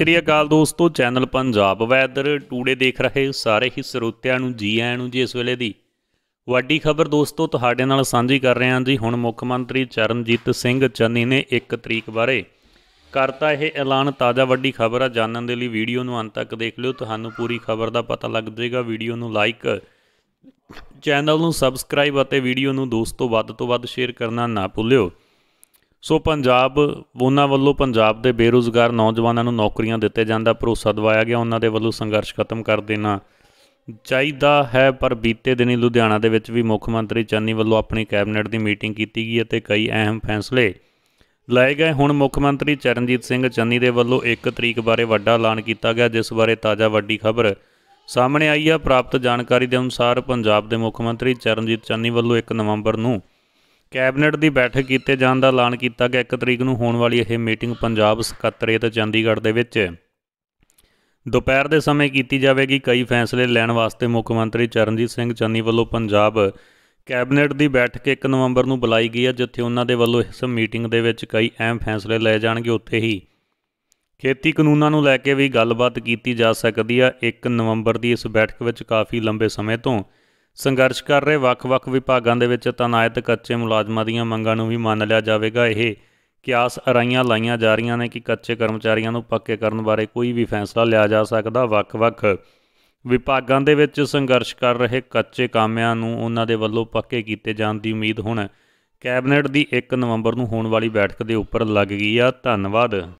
ਸ਼੍ਰੀ ਅਕਾਲ ਦੋਸਤੋ channel Punjab weather today ਦੇਖ ਰਹੇ ਸਾਰੇ ਹੀ ਸਰੋਤਿਆਂ ਨੂੰ ਜੀ ਆਇਆਂ ਨੂੰ ਜੀ ਇਸ ਵੇਲੇ ਦੀ ਵੱਡੀ ਖਬਰ ਦੋਸਤੋ ਤੁਹਾਡੇ ਨਾਲ ਸਾਂਝੀ ਕਰ ਰਹੇ ਹਾਂ ਜੀ ਹੁਣ ਮੁੱਖ ਮੰਤਰੀ ਚਰਨਜੀਤ ਸਿੰਘ ਚੰਨੀ ਨੇ 1 ਤਰੀਕ ਬਾਰੇ ਕਰਤਾ ਇਹ ਐਲਾਨ ਤਾਜ਼ਾ ਵੱਡੀ ਖਬਰ ਆ ਜਾਣਨ ਦੇ ਲਈ ਵੀਡੀਓ ਨੂੰ ਅੰਤ ਤੱਕ ਦੇਖ ਲਿਓ ਤੁਹਾਨੂੰ ਪੂਰੀ ਖਬਰ ਦਾ ਪਤਾ ਲੱਗ ਜਾਏਗਾ ਵੀਡੀਓ ਨੂੰ ਲਾਈਕ ਚੈਨਲ ਨੂੰ ਸਬਸਕ੍ਰਾਈਬ ਅਤੇ ਵੀਡੀਓ ਨੂੰ ਦੋਸਤੋ ਵੱਧ ਤੋਂ ਵੱਧ ਸ਼ੇਅਰ ਕਰਨਾ ਨਾ ਭੁੱਲਿਓ ਸੋ ਪੰਜਾਬ ਉਹਨਾਂ ਵੱਲੋਂ ਪੰਜਾਬ ਦੇ ਬੇਰੋਜ਼ਗਾਰ ਨੌਜਵਾਨਾਂ ਨੂੰ ਨੌਕਰੀਆਂ ਦਿੱਤੇ ਜਾਣ ਦਾ ਭਰੋਸਾ ਦਿਵਾਇਆ ਗਿਆ ਉਹਨਾਂ ਦੇ ਵੱਲੋਂ ਸੰਘਰਸ਼ ਖਤਮ ਕਰ ਦੇਣਾ ਚਾਹੀਦਾ ਹੈ ਪਰ ਬੀਤੇ ਦਿਨੀ ਲੁਧਿਆਣਾ ਦੇ ਵਿੱਚ ਵੀ ਮੁੱਖ ਮੰਤਰੀ ਚੰਨੀ ਵੱਲੋਂ ਆਪਣੀ ਕੈਬਨਿਟ ਦੀ ਮੀਟਿੰਗ ਕੀਤੀ ਗਈ ਅਤੇ ਕਈ ਅਹਿਮ ਫੈਸਲੇ ਲਏ ਗਏ ਹੁਣ ਮੁੱਖ ਮੰਤਰੀ ਚਰਨਜੀਤ ਸਿੰਘ ਚੰਨੀ ਦੇ ਵੱਲੋਂ 1 ਤਰੀਕ ਬਾਰੇ ਵੱਡਾ ਐਲਾਨ ਕੀਤਾ ਗਿਆ ਜਿਸ ਬਾਰੇ ਤਾਜ਼ਾ ਵੱਡੀ ਖਬਰ ਸਾਹਮਣੇ ਆਈ ਹੈ ਪ੍ਰਾਪਤ ਜਾਣਕਾਰੀ ਦੇ ਅਨੁਸਾਰ ਪੰਜਾਬ ਦੇ ਮੁੱਖ ਮੰਤਰੀ ਚਰਨਜੀਤ ਚੰਨੀ ਵੱਲੋਂ 1 ਨਵੰਬਰ ਨੂੰ ਕੈਬਨਿਟ ਦੀ ਬੈਠਕ ਕੀਤੇ ਜਾਣ ਦਾ ਐਲਾਨ ਕੀਤਾ ਗਿਆ 1 ਤਰੀਕ ਨੂੰ ਹੋਣ ਵਾਲੀ ਇਹ ਮੀਟਿੰਗ ਪੰਜਾਬ ਸਕੱਤਰੇਤ ਚੰਡੀਗੜ੍ਹ ਦੇ ਵਿੱਚ ਦੁਪਹਿਰ ਦੇ ਸਮੇਂ ਕੀਤੀ ਜਾਵੇਗੀ ਕਈ ਫੈਸਲੇ ਲੈਣ ਵਾਸਤੇ ਮੁੱਖ ਮੰਤਰੀ ਚਰਨਜੀਤ ਸਿੰਘ ਚੰਨੀ ਵੱਲੋਂ ਪੰਜਾਬ ਕੈਬਨਿਟ ਦੀ ਬੈਠਕ 1 ਨਵੰਬਰ ਨੂੰ ਬੁਲਾਈ ਗਈ ਹੈ ਜਿੱਥੇ ਉਹਨਾਂ ਦੇ ਵੱਲੋਂ ਇਸ ਮੀਟਿੰਗ ਦੇ ਵਿੱਚ ਕਈ ਅਹਿਮ ਫੈਸਲੇ ਲਏ ਜਾਣਗੇ ਉੱਥੇ ਹੀ ਖੇਤੀ ਕਾਨੂੰਨਾਂ ਨੂੰ ਲੈ ਕੇ ਵੀ ਗੱਲਬਾਤ ਕੀਤੀ ਜਾ ਸਕਦੀ ਹੈ 1 ਨਵੰਬਰ ਦੀ ਇਸ ਬੈਠਕ ਵਿੱਚ ਕਾਫੀ ਲੰਬੇ ਸਮੇਂ ਤੋਂ ਸੰਘਰਸ਼ ਕਰ ਰਹੇ ਵੱਖ-ਵੱਖ ਵਿਭਾਗਾਂ ਦੇ ਵਿੱਚ ਤਨਾਇਤ ਕੱਚੇ ਮੁਲਾਜ਼ਮਾਂ ਦੀਆਂ ਮੰਗਾਂ ਨੂੰ ਵੀ ਮੰਨ ਲਿਆ ਜਾਵੇਗਾ ਇਹ ਕਿਆਸ ਅਰਾਈਆਂ ਲਾਈਆਂ ਜਾ ਰਹੀਆਂ ਨੇ ਕਿ ਕੱਚੇ ਕਰਮਚਾਰੀਆਂ ਨੂੰ ਪੱਕੇ ਕਰਨ ਬਾਰੇ ਕੋਈ ਵੀ ਫੈਸਲਾ ਲਿਆ ਜਾ ਸਕਦਾ ਵੱਖ-ਵੱਖ ਵਿਭਾਗਾਂ ਦੇ ਵਿੱਚ ਸੰਘਰਸ਼ ਕਰ ਰਹੇ ਕੱਚੇ ਕਾਮਿਆਂ ਨੂੰ ਉਹਨਾਂ ਦੇ ਵੱਲੋਂ ਪੱਕੇ ਕੀਤੇ ਜਾਣ ਦੀ ਉਮੀਦ ਹੁਣ ਕੈਬਨਿਟ ਦੀ 1 ਨਵੰਬਰ ਨੂੰ ਹੋਣ ਵਾਲੀ ਬੈਠਕ ਦੇ ਉੱਪਰ ਲੱਗ ਗਈ ਆ ਧੰਨਵਾਦ